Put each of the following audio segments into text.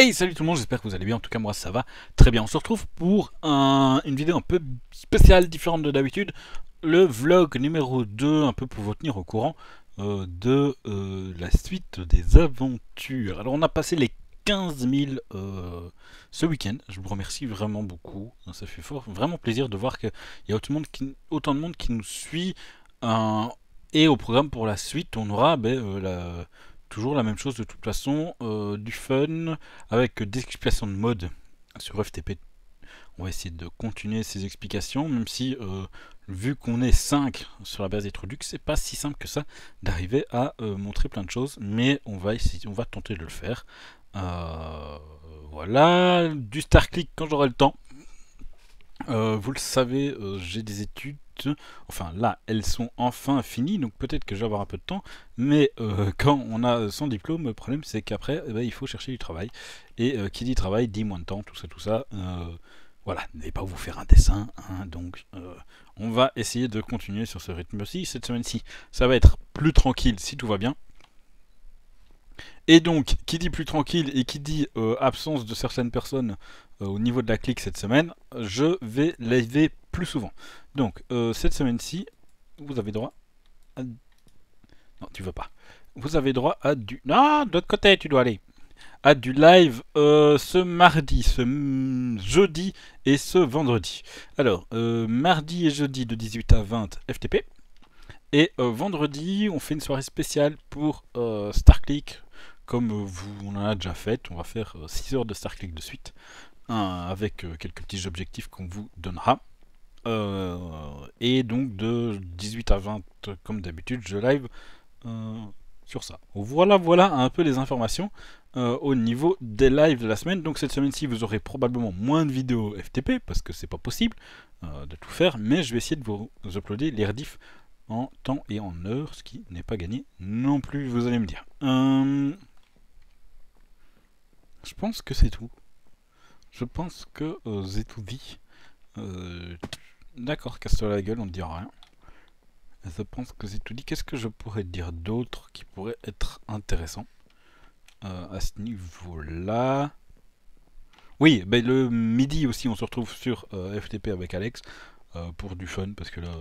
Hey salut tout le monde, j'espère que vous allez bien, en tout cas moi ça va très bien. On se retrouve pour une vidéo un peu spéciale, différente de d'habitude, le vlog numéro 2, un peu pour vous tenir au courant euh, de euh, la suite des aventures. Alors on a passé les 15 000 euh, ce week-end, je vous remercie vraiment beaucoup, ça fait fort, vraiment plaisir de voir qu'il y a autant de monde qui, nous suit. Hein. et au programme pour la suite, on aura ben, la Toujours la même chose de toute façon, euh, du fun avec des explications de mode sur FTP. On va essayer de continuer ces explications, même si euh, vu qu'on est 5 sur la base des c'est pas si simple que ça d'arriver à euh, montrer plein de choses, mais on va essayer, on va tenter de le faire. voilà, du Star quand j'aurai le temps. vous le savez, j'ai des études Enfin, là, elles sont enfin finies, donc peut-être que je vais avoir un peu de temps. Mais euh, quand on a son diplôme, le problème c'est qu'après, eh ben, il faut chercher du travail. Et euh, qui dit travail dit moins de temps, tout ça, tout ça. Euh, voilà, n'allez pas vous faire un dessin. Hein, donc, on va essayer de continuer sur ce rythme-ci cette semaine-ci. Ça va être plus tranquille si tout va bien. Et donc, qui dit plus tranquille et qui dit absence de certaines personnes au niveau de la clique cette semaine, je vais lever plus souvent. Donc, euh, cette semaine-ci, vous avez droit à... Non, tu veux pas. Vous avez droit à du... non de l'autre côté, tu dois aller. À du live euh, ce mardi, ce jeudi et ce vendredi. Alors, euh, mardi et jeudi de 18 à 20 FTP. Et vendredi, on fait une soirée spéciale pour StarClick. Comme vous, on en a déjà fait, on va faire 6 heures de StarClick de suite. avec quelques petits objectifs qu'on vous donnera. Euh, et donc de 18 à 20, comme d'habitude, je live euh, sur ça. Voilà, voilà un peu les informations euh, au niveau des lives de la semaine. Donc cette semaine-ci, vous aurez probablement moins de vidéos FTP, parce que c'est pas possible de tout faire, mais je vais essayer de vous uploader les rediffs en temps et en heure, ce qui n'est pas gagné non plus, vous allez me dire. Je pense que c'est tout. Je pense que j'ai tout dit. D'accord, casse-toi la gueule, on ne dira rien. Je pense que c'est tout dit. Qu'est-ce que je pourrais dire d'autre qui pourrait être intéressant euh, à ce niveau-là Oui, ben, le midi aussi, on se retrouve sur euh, FTP avec Alex euh, pour du fun, parce que là,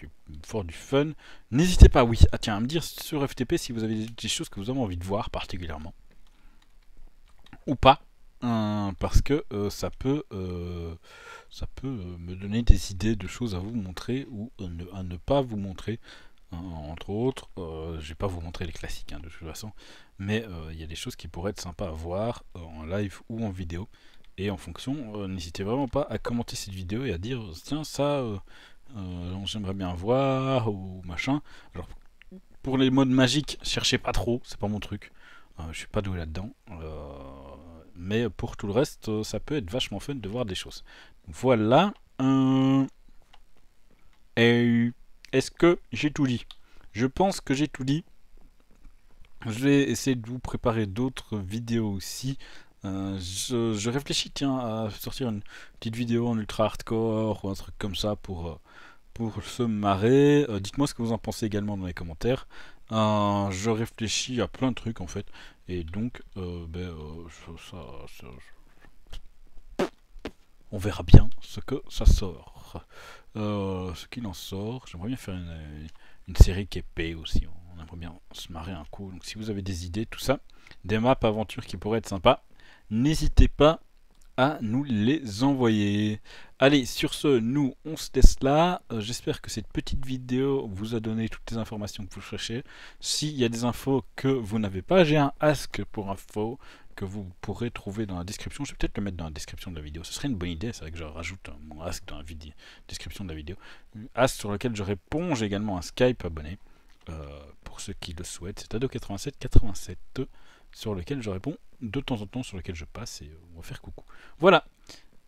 c'est fort du fun. N'hésitez pas, oui, ah, tiens, à me dire sur FTP si vous avez des choses que vous avez envie de voir particulièrement. Ou pas, parce que euh, ça peut, euh, ça peut euh, me donner des idées de choses à vous montrer ou à ne pas vous montrer. entre autres, je vais pas vous montrer les classiques hein, de toute façon, mais il y a des choses qui pourraient être sympas à voir en live ou en vidéo. Et en fonction, n'hésitez vraiment pas à commenter cette vidéo et à dire tiens ça j'aimerais bien voir ou machin. Alors pour les modes magiques, cherchez pas trop, c'est pas mon truc. je suis pas doué là-dedans. Mais pour tout le reste, euh, ça peut être vachement fun de voir des choses. Voilà. Est-ce que j'ai tout dit Je pense que j'ai tout dit. Je vais essayer de vous préparer d'autres vidéos aussi. Euh, je, réfléchis tiens à sortir une petite vidéo en ultra hardcore ou un truc comme ça pour, euh, se marrer. Dites-moi ce que vous en pensez également dans les commentaires. Ah, je réfléchis à plein de trucs en fait. Et donc, euh, ben, euh, on verra bien ce que ça sort. Euh, ce qu'il en sort, j'aimerais bien faire une, série qui est aussi. On aimerait bien se marrer un coup. Donc si vous avez des idées, tout ça, des maps aventures qui pourraient être sympas, n'hésitez pas à nous les envoyer. Allez, sur ce, nous, on se teste là. Euh, j'espère que cette petite vidéo vous a donné toutes les informations que vous cherchez. S'il y a des infos que vous n'avez pas, j'ai un ask pour info que vous pourrez trouver dans la description. Je vais peut-être le mettre dans la description de la vidéo. Ce serait une bonne idée, c'est vrai que je rajoute mon ask dans la description de la vidéo. Ask sur lequel je réponds. J'ai également un Skype abonné. Euh, pour ceux qui le souhaitent, c'est Ado8787 sur lequel je réponds de temps en temps, sur lequel je passe et euh, on va faire coucou. Voilà,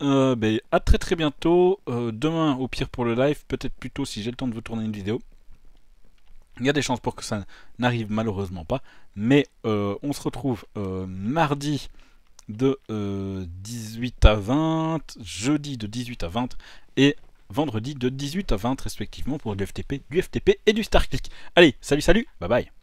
euh, ben, à très très bientôt, euh, demain au pire pour le live, peut-être plutôt si j'ai le temps de vous tourner une vidéo. Il y a des chances pour que ça n'arrive malheureusement pas, mais on se retrouve mardi de 18 à 20, jeudi de 18 à 20 et vendredi de 18 à 20 respectivement pour du FTP, du FTP et du StarClick. Allez, salut salut, bye bye